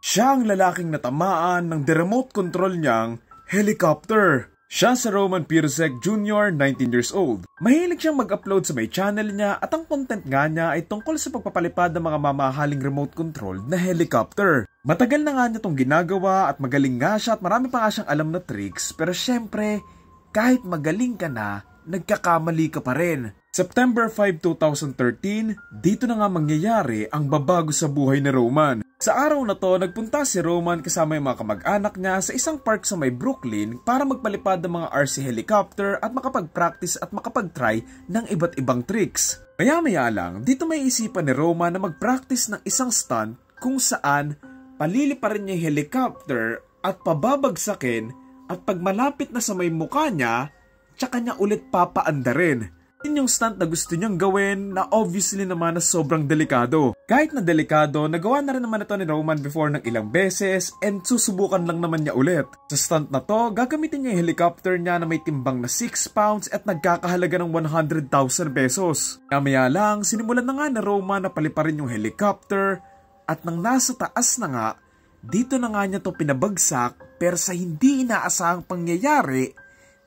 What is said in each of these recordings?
Siya ang lalaking natamaan ng remote control niyang helicopter. Siya si Roman Pirsek Jr., 19 years old. Mahilig siyang mag-upload sa may channel niya at ang content nga niya ay tungkol sa pagpapalipad ng mga mamahaling remote-controlled na helicopter. Matagal na nga niya itong ginagawa at magaling nga siya at marami pa nga siyang alam na tricks pero syempre, kahit magaling ka na, nagkakamali ka pa rin. September 5, 2013, dito na nga mangyayari ang babago sa buhay ni Roman. Sa araw na to, nagpunta si Roman kasama yung mga kamag-anak niya sa isang park sa may Brooklyn para magpalipad ng mga RC helicopter at makapag-practice at makapag-try ng iba't ibang tricks. Maya-maya lang, dito may isipan ni Roman na mag-practice ng isang stunt kung saan paliliparin niya yung helicopter at pababagsakin at pag malapit na sa may mukha niya, tsaka niya ulit papaandarin. Yun yung stunt na gusto niyang gawin na obviously naman na sobrang delikado. Kahit na delikado, nagawa na rin naman ito ni Roman before ng ilang beses and susubukan lang naman niya ulit. Sa stunt na to, gagamitin niya yung helicopter niya na may timbang na 6 pounds at nagkakahalaga ng 100,000 pesos. Kamaya lang, sinimulan na nga na Roman na paliparin yung helicopter at nang nasa taas na nga, dito na nga niya to pinabagsak pero sa hindi inaasahang pangyayari,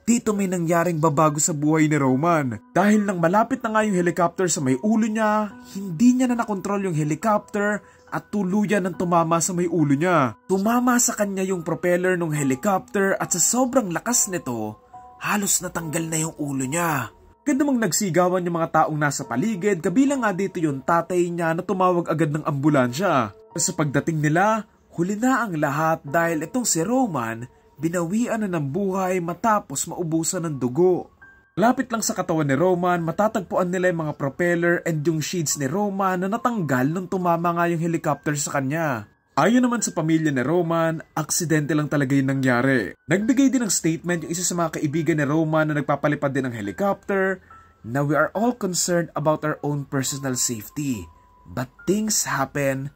dito may nangyaring babago sa buhay ni Roman. Dahil nang malapit na nga yung helicopter sa may ulo niya, hindi niya na nakontrol yung helicopter at tuluyan ng tumama sa may ulo niya. Tumama sa kanya yung propeller ng helicopter at sa sobrang lakas nito, halos natanggal na yung ulo niya. Kadamang nagsigawan yung mga taong nasa paligid, kabilang nga dito yung tatay niya na tumawag agad ng ambulansya. Sa pagdating nila, huli na ang lahat dahil itong si Roman Binawian na ng buhay matapos maubusan ng dugo. Lapit lang sa katawan ni Roman, matatagpuan nila yung mga propeller and yung shields ni Roman na natanggal nung tumama nga yung helicopter sa kanya. Ayon naman sa pamilya ni Roman, aksidente lang talaga yung nangyari. Nagbigay din ng statement yung isa sa mga kaibigan ni Roman na nagpapalipad din ng helicopter na we are all concerned about our own personal safety. But things happen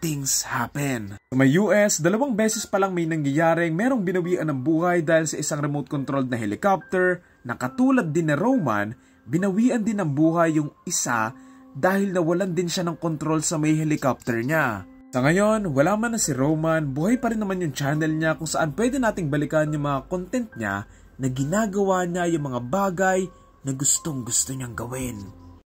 things happen. Sa may US, dalawang beses pa lang may nangyayaring merong binawian ng buhay dahil sa isang remote-controlled na helicopter na katulad din na Roman, binawian din ng buhay yung isa dahil nawalan din siya ng control sa may helicopter niya. Sa ngayon, wala man na si Roman, buhay pa rin naman yung channel niya kung saan pwede nating balikan yung mga content niya na ginagawa niya yung mga bagay na gustong gusto niyang gawin.